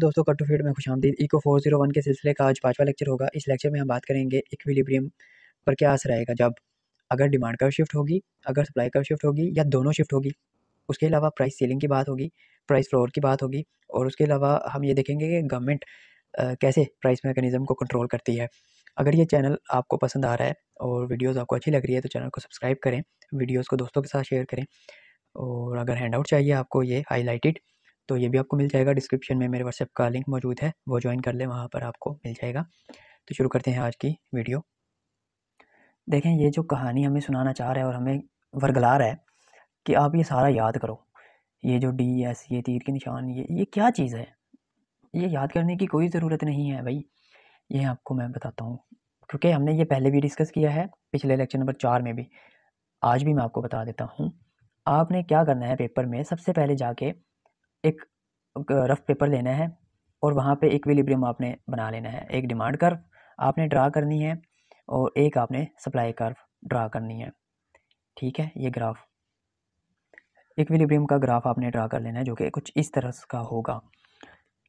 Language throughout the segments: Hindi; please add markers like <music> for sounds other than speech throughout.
दोस्तों कट टू फीड में खुश आमदी इको फोर जीरो वन के सिलसिले का आज पांचवा लेक्चर होगा इस लेक्चर में हम बात करेंगे इक्विलिब्रियम पर क्या असर आएगा जब अगर डिमांड कर शिफ्ट होगी अगर सप्लाई कर शिफ्ट होगी या दोनों शिफ्ट होगी उसके अलावा प्राइस सीलिंग की बात होगी प्राइस फ्लोर की बात होगी और उसके अलावा हम ये देखेंगे कि गवर्नमेंट कैसे प्राइस मेकनिज़म को कंट्रोल करती है अगर ये चैनल आपको पसंद आ रहा है और वीडियोज़ आपको अच्छी लग रही है तो चैनल को सब्सक्राइब करें वीडियोज़ को दोस्तों के साथ शेयर करें और अगर हैंड आउट चाहिए आपको ये हाईलाइटेड तो ये भी आपको मिल जाएगा डिस्क्रिप्शन में मेरे व्हाट्सएप का लिंक मौजूद है वो ज्वाइन कर लें वहाँ पर आपको मिल जाएगा तो शुरू करते हैं आज की वीडियो देखें ये जो कहानी हमें सुनाना चाह रहा है और हमें वर्गला रहा है कि आप ये सारा याद करो ये जो डी एस ये तीर के निशान ये ये क्या चीज़ है ये याद करने की कोई ज़रूरत नहीं है भाई ये आपको मैं बताता हूँ क्योंकि हमने ये पहले भी डिस्कस किया है पिछले लेक्चर नंबर चार में भी आज भी मैं आपको बता देता हूँ आपने क्या करना है पेपर में सबसे पहले जाके एक रफ़ पेपर लेना है और वहाँ पे विलिब्रियम आपने बना लेना है एक डिमांड कर्व आपने ड्रा करनी है और एक आपने सप्लाई कर्व ड्रा करनी है ठीक है ये ग्राफ एक विलिब्रियम का ग्राफ आपने ड्रा कर लेना है जो कि कुछ इस तरह का होगा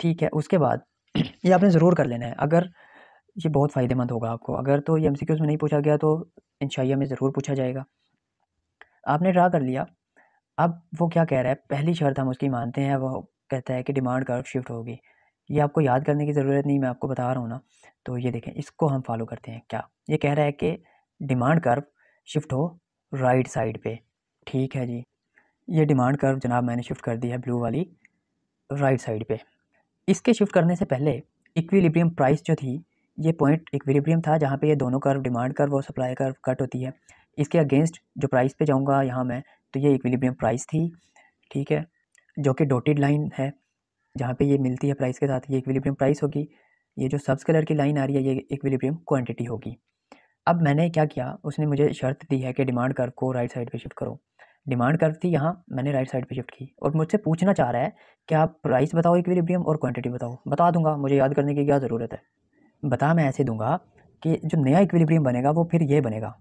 ठीक है उसके बाद <clears throat> ये आपने ज़रूर कर लेना है अगर ये बहुत फ़ायदेमंद होगा आपको अगर तो ये एम में नहीं पूछा गया तो इन में ज़रूर पूछा जाएगा आपने ड्रा कर लिया अब वो क्या कह रहा है पहली शर्त हम उसकी मानते हैं वो कहता है कि डिमांड कर्व शिफ्ट होगी ये आपको याद करने की ज़रूरत नहीं मैं आपको बता रहा हूँ ना तो ये देखें इसको हम फॉलो करते हैं क्या ये कह रहा है कि डिमांड कर्व शिफ्ट हो राइट साइड पे ठीक है जी ये डिमांड कर्व जनाब मैंने शिफ्ट कर दी है ब्लू वाली राइट साइड पे इसके शिफ्ट करने से पहले इक्विलिब्रियम प्राइस जो थी ये पॉइंट इक्विलिब्रियम था जहाँ पे ये दोनों कर्व डिमांड कर्व और सप्लाई कर्व कट होती है इसके अगेंस्ट जो प्राइस पे जाऊँगा यहाँ मैं तो ये इक्विलिब्रियम प्राइस थी ठीक है जो कि डॉटेड लाइन है जहाँ पे ये मिलती है प्राइस के साथ ये इक्विलिब्रियम प्राइस होगी ये जो सब्स कलर की लाइन आ रही है ये इक्विलिब्रियम क्वांटिटी होगी अब मैंने क्या किया उसने मुझे शर्त दी है कि डिमांड कर्व को राइट साइड पे शिफ्ट करो डिमांड कर्व थी यहाँ मैंने राइट साइड पे शिफ्ट की और मुझसे पूछना चाह रहा है कि आप प्राइस बताओ इक्विलिब्रियम और क्वान्टिटी बताओ बता दूंगा मुझे याद करने की क्या ज़रूरत है बता मैं ऐसे दूंगा कि जो नया इक्विलिब्रियम बनेगा वो फिर ये बनेगा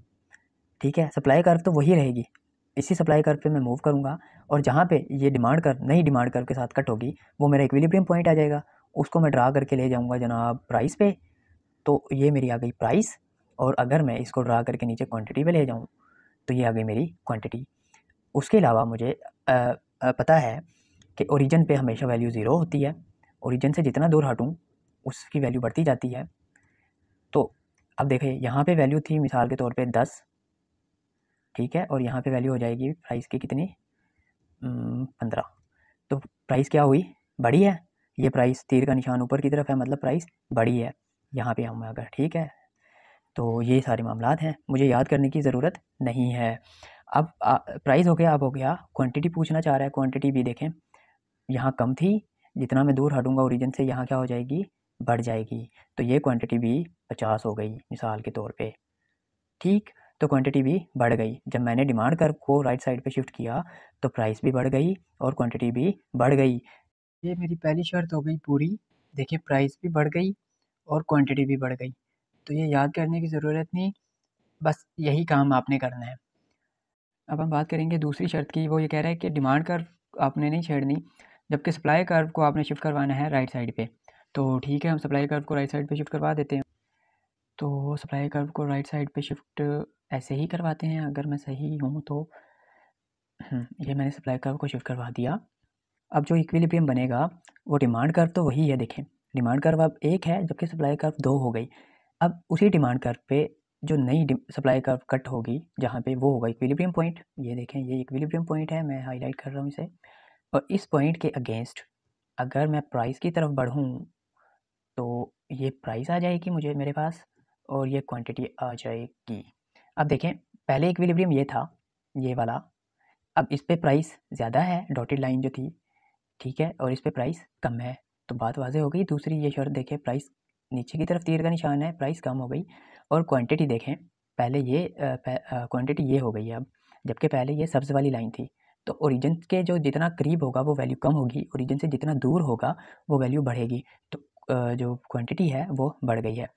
ठीक है सप्लाई कर्व तो वही रहेगी इसी सप्लाई कर्व पे मैं मूव करूँगा और जहाँ पे ये डिमांड कर नई डिमांड कर्व के साथ कट होगी वो मेरा इक्विलिब्रियम पॉइंट आ जाएगा उसको मैं ड्रा करके ले जाऊँगा जनाब प्राइस पे तो ये मेरी आ गई प्राइस और अगर मैं इसको ड्रा करके नीचे क्वान्टिटी पर ले जाऊँ तो ये आ गई मेरी क्वान्टिटी उसके अलावा मुझे आ, आ, पता है कि ओरिजन पर हमेशा वैल्यू ज़ीरो होती है औरिजन से जितना दूर हटूँ उसकी वैल्यू बढ़ती जाती है तो अब देखें यहाँ पे वैल्यू थी मिसाल के तौर पे दस ठीक है और यहाँ पे वैल्यू हो जाएगी प्राइस की कितनी हम्म, पंद्रह तो प्राइस क्या हुई बड़ी है ये प्राइस तीर का निशान ऊपर की तरफ है मतलब प्राइस बड़ी है यहाँ पे हम अगर ठीक है तो ये सारे मामला हैं मुझे याद करने की ज़रूरत नहीं है अब प्राइस हो गया अब हो गया क्वान्टिटी पूछना चाह रहा है क्वान्टिटी भी देखें यहाँ कम थी जितना मैं दूर हटूँगा ओरिजिन से यहाँ क्या हो जाएगी बढ़ जाएगी तो ये क्वांटिटी भी पचास हो गई मिसाल के तौर पे ठीक तो क्वांटिटी भी बढ़ गई जब मैंने डिमांड कर को राइट साइड पे शिफ्ट किया तो प्राइस भी बढ़ गई और क्वांटिटी भी बढ़ गई ये मेरी पहली शर्त हो गई पूरी देखिए प्राइस भी बढ़ गई और क्वांटिटी भी बढ़ गई तो ये याद करने की ज़रूरत नहीं बस यही काम आपने करना है अब हम बात करेंगे दूसरी शर्त की वो ये कह रहा है कि डिमांड कर आपने नहीं छेड़नी जबकि सप्लाई कर्व को आपने शिफ्ट करवाना है राइट साइड पर तो ठीक है हम सप्लाई कर्व को राइट साइड पर शिफ्ट करवा देते हैं तो सप्लाई कर्व को राइट साइड पे शिफ्ट ऐसे ही करवाते हैं अगर मैं सही हूँ तो हम्म, ये मैंने सप्लाई कर्व को शिफ्ट करवा दिया अब जो इक्विलिब्रियम बनेगा वो डिमांड कर्व तो वही है देखें डिमांड कर्व अब एक है जबकि सप्लाई कर्व दो हो गई अब उसी डिमांड कर्व पे जो नई सप्लाई कर्व कट होगी जहाँ पे वो होगा इक्विलिब्रियम पॉइंट ये देखें ये इक्विलिब्रियम पॉइंट है मैं हाईलाइट कर रहा हूँ इसे और इस पॉइंट के अगेंस्ट अगर मैं प्राइस की तरफ बढ़ूँ तो ये प्राइस आ जाएगी मुझे मेरे पास और ये क्वांटिटी आ जाएगी अब देखें पहले इक्विलिब्रियम ये था ये वाला अब इस पर प्राइस ज़्यादा है डॉटेड लाइन जो थी ठीक है और इस पर प्राइस कम है तो बात वाजे हो गई दूसरी ये शर्त देखें प्राइस नीचे की तरफ तीर का निशान है प्राइस कम हो गई और क्वांटिटी देखें पहले ये क्वांटिटी ये हो गई है अब जबकि पहले ये सब्ज़ वाली लाइन थी तो ओरिजिन के जो जितना करीब होगा वो वैल्यू कम होगी ओरिजिन से जितना दूर होगा वो वैल्यू बढ़ेगी तो जो क्वांटिटी है वो बढ़ गई है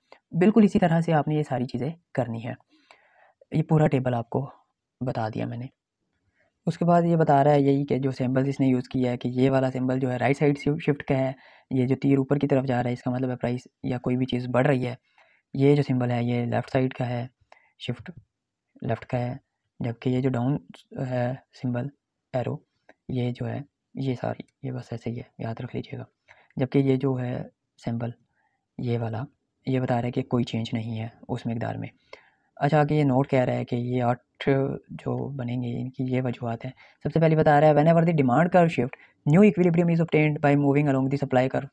बिल्कुल इसी तरह से आपने ये सारी चीज़ें करनी है ये पूरा टेबल आपको बता दिया मैंने उसके बाद ये बता रहा है यही कि जो सैम्बल्स इसने यूज़ किया है कि ये वाला सैम्बल जो है राइट साइड से शिफ्ट का है ये जो तीर ऊपर की तरफ जा रहा है इसका मतलब है प्राइस या कोई भी चीज़ बढ़ रही है ये जो सिंबल है ये लेफ़्ट साइड का है शिफ्ट लेफ़्ट का है जबकि ये जो डाउन है सिंबल एरो ये जो है ये सारी ये बस ऐसे ही है याद रख लीजिएगा जबकि ये जो है सिंबल ये वाला ये बता रहा है कि कोई चेंज नहीं है उस मकदार में अच्छा आगे ये नोट कह रहा है कि ये आठ जो बनेंगे इनकी ये वजूहत है सबसे पहले बता रहा है whenever the demand curve shift new equilibrium is obtained by moving along the supply curve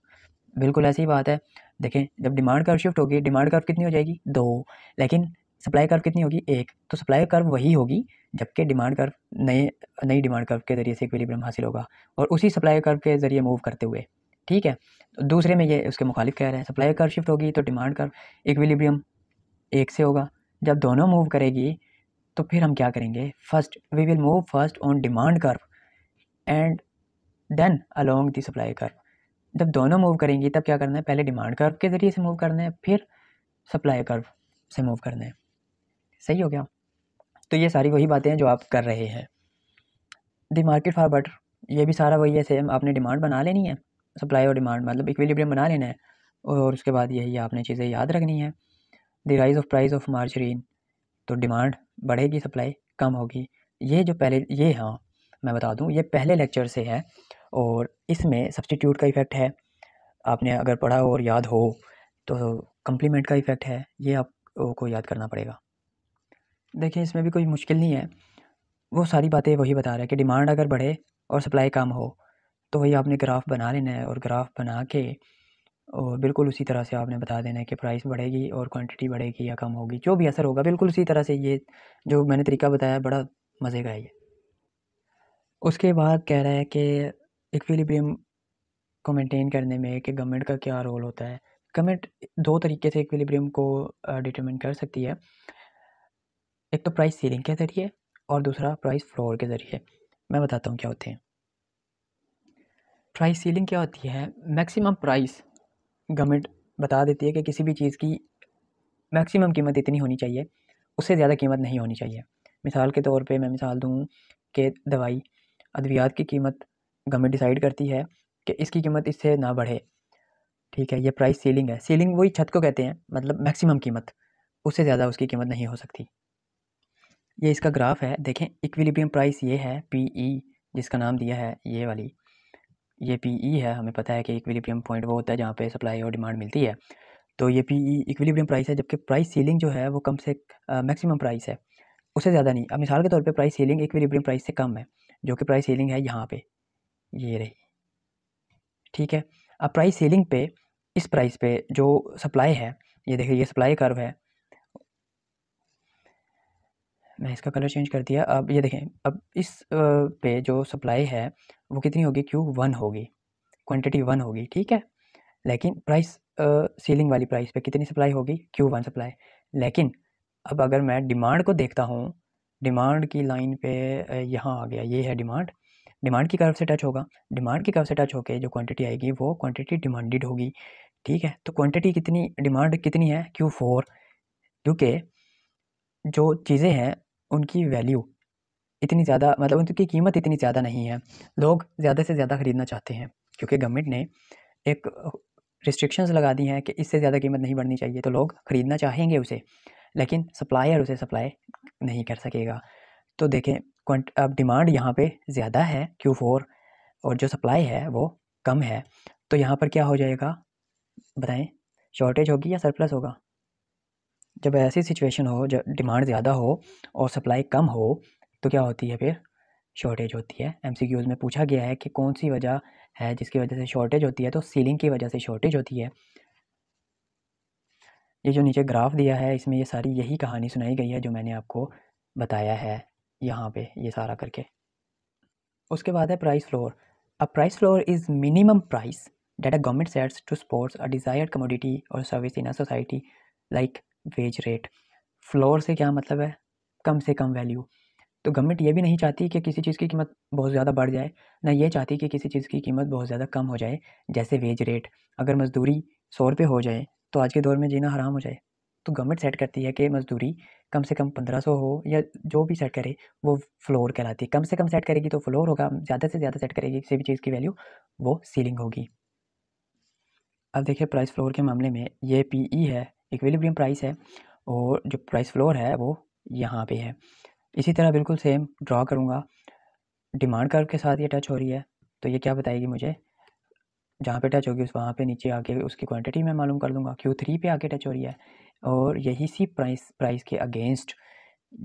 बिल्कुल ऐसी ही बात है देखें जब डिमांड कर शिफ्ट होगी डिमांड कर्व कितनी हो जाएगी दो लेकिन सप्लाई कर्व कितनी होगी एक तो सप्लाई कर्व वही होगी जबकि डिमांड कर्व नए नई डिमांड कर्व के ज़रिए से इक्विलिब्रियम हासिल होगा और उसी सप्लाई कर्व के ज़रिए मूव करते हुए ठीक है दूसरे में ये उसके मुखालिफ कह रहे हैं सप्लाई कर शिफ्ट होगी तो डिमांड कर इक्विलिब्रियम एक से होगा जब दोनों मूव करेगी तो फिर हम क्या करेंगे first we will move first on demand curve and then along the supply curve जब दोनों मूव करेंगी तब क्या करना है पहले डिमांड कर्व के ज़रिए से मूव करना है फिर सप्लाई कर्व से मूव करना है सही हो गया तो ये सारी वही बातें हैं जो आप कर रहे हैं दी मार्केट फॉर बटर ये भी सारा वही है सेम आपने डिमांड बना लेनी है सप्लाई और डिमांड मतलब इक्विलिब्रियम बना लेना है और उसके बाद यही आपने चीज़ें याद रखनी है the rise of price of margarine तो डिमांड बढ़ेगी सप्लाई कम होगी ये जो पहले ये हाँ मैं बता दूँ ये पहले लेक्चर से है और इसमें सब्सटीट्यूट का इफ़ेक्ट है आपने अगर पढ़ा और याद हो तो कम्प्लीमेंट का इफ़ेक्ट है ये आपको याद करना पड़ेगा देखिए इसमें भी कोई मुश्किल नहीं है वो सारी बातें वही बता रहे हैं कि डिमांड अगर बढ़े और सप्लाई कम हो तो वही आपने ग्राफ बना लेना है और ग्राफ बना के और बिल्कुल उसी तरह से आपने बता देना है कि प्राइस बढ़ेगी और क्वांटिटी बढ़ेगी या कम होगी जो भी असर होगा बिल्कुल उसी तरह से ये जो मैंने तरीका बताया बड़ा मज़े का है ये उसके बाद कह रहा है कि इक्विलिब्रियम को मेंटेन करने में कि गवर्नमेंट का क्या रोल होता है गवर्नमेंट दो तरीके से इक्विलिब्रियम को डिटरमिन कर सकती है एक तो प्राइस सीलिंग के ज़रिए और दूसरा प्राइस फ्लोर के ज़रिए मैं बताता हूँ क्या होते हैं प्राइस सीलिंग क्या होती है मैक्सिमम प्राइस गवर्नमेंट बता देती है कि किसी भी चीज़ की मैक्सिमम कीमत इतनी होनी चाहिए उससे ज़्यादा कीमत नहीं होनी चाहिए मिसाल के तौर पे मैं मिसाल दूँ कि दवाई अद्वियात की कीमत गवर्नमेंट डिसाइड करती है कि इसकी कीमत इससे ना बढ़े ठीक है ये प्राइस सीलिंग है सीलिंग वही छत को कहते हैं मतलब मैक्सिमम कीमत उससे ज़्यादा उसकी कीमत नहीं हो सकती ये इसका ग्राफ है देखें इक्विलिब्रियम प्राइस ये है पी ई e, जिसका नाम दिया है ये वाली ये पी ई e है हमें पता है कि इक्विलिब्रियम पॉइंट वो होता है जहाँ पे सप्लाई और डिमांड मिलती है तो ये पी ई इक्विलिब्रियम प्राइस है जबकि प्राइस सीलिंग जो है वो कम से मैक्सिमम प्राइस है उससे ज़्यादा नहीं अब मिसाल के तौर पर प्राइस सीलिंग इक्विलिब्रियम प्राइस से कम है जो कि प्राइस सीलिंग है यहाँ पे ये रही ठीक है अब प्राइस सीलिंग पे इस प्राइस पे जो सप्लाई है ये देखिए ये सप्लाई कर्व है मैं इसका कलर चेंज कर दिया अब ये देखें अब इस पे जो सप्लाई है वो कितनी होगी क्यू वन होगी क्वांटिटी वन होगी ठीक है लेकिन प्राइस सीलिंग वाली प्राइस पे कितनी सप्लाई होगी क्यू वन सप्लाई लेकिन अब अगर मैं डिमांड को देखता हूँ डिमांड की लाइन पे यहाँ आ गया ये है डिमांड डिमांड की कर्व से टच होगा डिमांड की कर्व से टच होकर जो क्वान्टिटी आएगी वो क्वान्टिटी डिमांडेड होगी ठीक है तो क्वान्टिटी कितनी डिमांड कितनी है क्यू फोर क्योंकि जो चीज़ें हैं उनकी वैल्यू इतनी ज़्यादा मतलब उनकी कीमत इतनी ज़्यादा नहीं है लोग ज़्यादा से ज़्यादा ख़रीदना चाहते हैं क्योंकि गवर्नमेंट ने एक रिस्ट्रिक्शंस लगा दी हैं कि इससे ज़्यादा कीमत नहीं बढ़नी चाहिए तो लोग ख़रीदना चाहेंगे उसे लेकिन सप्लायर उसे सप्लाई नहीं कर सकेगा तो देखें अब डिमांड यहाँ पर ज़्यादा है क्यू फोर और जो सप्लाई है वो कम है तो यहाँ पर क्या हो जाएगा बताएँ शॉर्टेज होगी या सरप्लस होगा जब ऐसी सिचुएशन हो जब डिमांड ज़्यादा हो और सप्लाई कम हो तो क्या होती है फिर शॉर्टेज होती है एम में पूछा गया है कि कौन सी वजह है जिसकी वजह से शॉर्टेज होती है तो सीलिंग की वजह से शॉर्टेज होती है ये जो नीचे ग्राफ दिया है इसमें ये सारी यही कहानी सुनाई गई है जो मैंने आपको बताया है यहाँ पे ये सारा करके उसके बाद है price floor a price floor is minimum price that a government sets to support a desired commodity और service in a society like wage rate floor से क्या मतलब है कम से कम वैल्यू तो गवर्नमेंट ये भी नहीं चाहती कि किसी चीज़ की कीमत बहुत ज़्यादा बढ़ जाए ना ये चाहती कि किसी चीज़ की कीमत बहुत ज़्यादा कम हो जाए जैसे वेज रेट अगर मज़दूरी सौ रुपये हो जाए तो आज के दौर में जीना हराम हो जाए तो गवर्नमेंट सेट करती है कि मज़दूरी कम से कम पंद्रह सौ हो या जो भी सेट करे वो फ्लोर कहलाती है कम से कम सेट करेगी तो फ्लोर होगा ज़्यादा से ज़्यादा सेट करेगी किसी भी चीज़ की वैल्यू वो सीलिंग होगी अब देखिए प्राइस फ्लोर के मामले में ये पी ई e है इक्विलिब्रियम प्राइस है और जो प्राइस फ्लोर है वो यहाँ पे है इसी तरह बिल्कुल सेम ड्रा करूँगा डिमांड कर्व के साथ ये टच हो रही है तो ये क्या बताएगी मुझे जहाँ पे टच होगी उस वहाँ पे नीचे आके उसकी क्वांटिटी मैं मालूम कर लूँगा क्यू थ्री पे आके टच हो रही है और यही सी प्राइस प्राइस के अगेंस्ट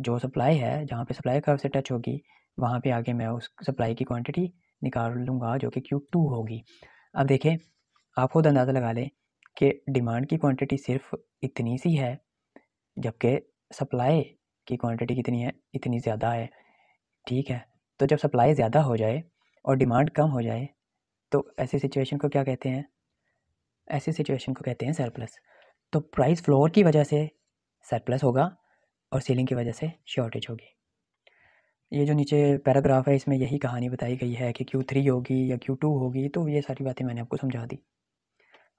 जो सप्लाई है जहाँ पे सप्लाई कर्व से टच होगी वहाँ पे आके मैं उस सप्लाई की क्वांटिटी निकाल लूँगा जो कि क्यू टू होगी अब देखें आप खुद अंदाज़ा लगा लें कि डिमांड की क्वांटिटी सिर्फ इतनी सी है जबकि सप्लाई की क्वांटिटी कितनी है इतनी ज़्यादा है ठीक है तो जब सप्लाई ज़्यादा हो जाए और डिमांड कम हो जाए तो ऐसी सिचुएशन को क्या कहते हैं ऐसी सिचुएशन को कहते हैं सरप्लस तो प्राइस फ्लोर की वजह से सरप्लस होगा और सीलिंग की वजह से शॉर्टेज होगी ये जो नीचे पैराग्राफ है इसमें यही कहानी बताई गई है कि क्यू थ्री होगी या क्यू टू होगी तो ये सारी बातें मैंने आपको समझा दी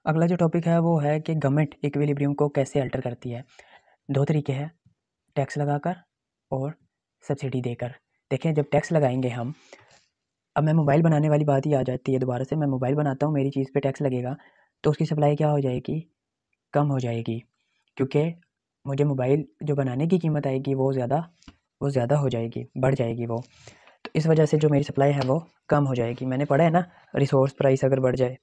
अगला जो टॉपिक है वो है कि गवर्नमेंट इक्विलिब्रियम को कैसे अल्टर करती है दो तरीके हैं टैक्स लगाकर और सब्सिडी देकर देखें जब टैक्स लगाएंगे हम अब मैं मोबाइल बनाने वाली बात ही आ जाती है दोबारा से मैं मोबाइल बनाता हूँ मेरी चीज़ पे टैक्स लगेगा तो उसकी सप्लाई क्या हो जाएगी कम हो जाएगी क्योंकि मुझे मोबाइल जो बनाने की कीमत आएगी वो ज़्यादा वो ज़्यादा हो जाएगी बढ़ जाएगी वो तो इस वजह से जो मेरी सप्लाई है वो कम हो जाएगी मैंने पढ़ा है ना रिसोर्स प्राइस अगर बढ़ जाए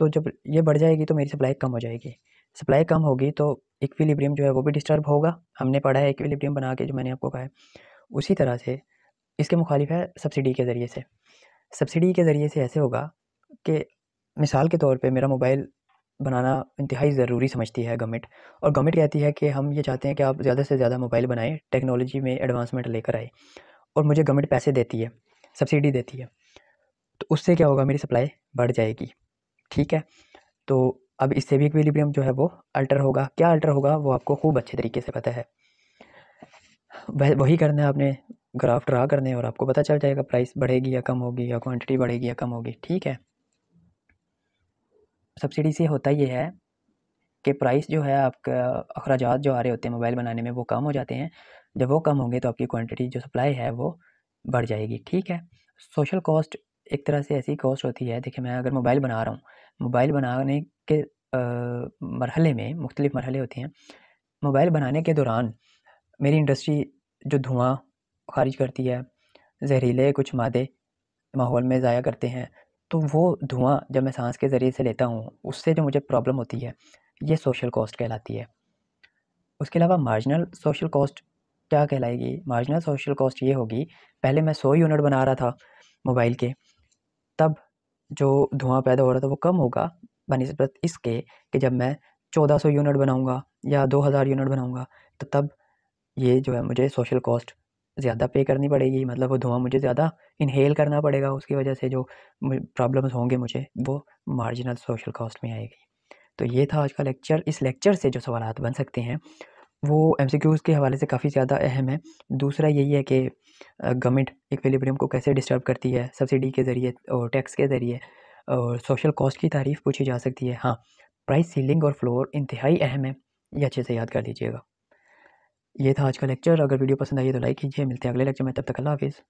तो जब ये बढ़ जाएगी तो मेरी सप्लाई कम हो जाएगी सप्लाई कम होगी तो इक्विलिब्रियम जो है वो भी डिस्टर्ब होगा हमने पढ़ा है इक्विलिब्रियम बना के जो मैंने आपको कहा है उसी तरह से इसके मुखालिफ है सब्सिडी के ज़रिए से सब्सिडी के ज़रिए से ऐसे होगा कि मिसाल के तौर पे मेरा मोबाइल बनाना इंतहाई ज़रूरी समझती है गवर्नमेंट और गवर्नमेंट कहती है कि हम ये चाहते हैं कि आप ज़्यादा से ज़्यादा मोबाइल बनाएं टेक्नोलॉजी में एडवांसमेंट लेकर आए और मुझे गवर्नमेंट पैसे देती है सब्सिडी देती है तो उससे क्या होगा मेरी सप्लाई बढ़ जाएगी ठीक है तो अब इससे भी इक्विलिब्रियम जो है वो अल्टर होगा क्या अल्टर होगा वो आपको खूब अच्छे तरीके से पता है वह वही करना है आपने ग्राफ ड्रा करने और आपको पता चल जाएगा प्राइस बढ़ेगी या कम होगी या क्वांटिटी बढ़ेगी या कम होगी ठीक है सब्सिडी से होता ये है कि प्राइस जो है आपका अखराज जो आ रहे होते हैं मोबाइल बनाने में वो कम हो जाते हैं जब वो कम होंगे तो आपकी क्वांटिटी जो सप्लाई है वो बढ़ जाएगी ठीक है सोशल कॉस्ट एक तरह से ऐसी कॉस्ट होती है देखिए मैं अगर मोबाइल बना रहा हूँ मोबाइल बनाने के मरहले में मुख्तलिफ़ मरहले होते हैं मोबाइल बनाने के दौरान मेरी इंडस्ट्री जो धुआँ खारिज करती है जहरीले कुछ मादे माहौल में ज़ाया करते हैं तो वो धुआँ जब मैं सांस के ज़रिए से लेता हूँ उससे जो मुझे प्रॉब्लम होती है ये सोशल कॉस्ट कहलाती है उसके अलावा मार्जिनल सोशल कॉस्ट क्या कहलाएगी मार्जिनल सोशल कॉस्ट ये होगी पहले मैं सौ यूनिट बना रहा था मोबाइल के तब जो धुआं पैदा हो रहा था वो कम होगा बनस्बत इसके कि जब मैं चौदह सौ यूनिट बनाऊँगा या दो हज़ार यूनिट बनाऊँगा तो तब ये जो है मुझे सोशल कॉस्ट ज़्यादा पे करनी पड़ेगी मतलब वो धुआँ मुझे ज़्यादा इनहेल करना पड़ेगा उसकी वजह से जो प्रॉब्लम्स होंगे मुझे वो मार्जिनल सोशल कॉस्ट में आएगी तो ये था आज का लेक्चर इस लेक्चर से जो सवाल बन सकते हैं वो एम के हवाले से काफ़ी ज़्यादा अहम है दूसरा यही है कि गवर्नमेंट इक्विलिब्रियम को कैसे डिस्टर्ब करती है सब्सिडी के ज़रिए और टैक्स के ज़रिए और सोशल कॉस्ट की तारीफ़ पूछी जा सकती है हाँ प्राइस सीलिंग और फ्लोर इंतहाई अहम है ये अच्छे से याद कर लीजिएगा ये था आज का लेक्चर अगर वीडियो पसंद आई तो लाइक कीजिए मिलते हैं अगले लेक्चर में तब तक अल्लाह हाफिज़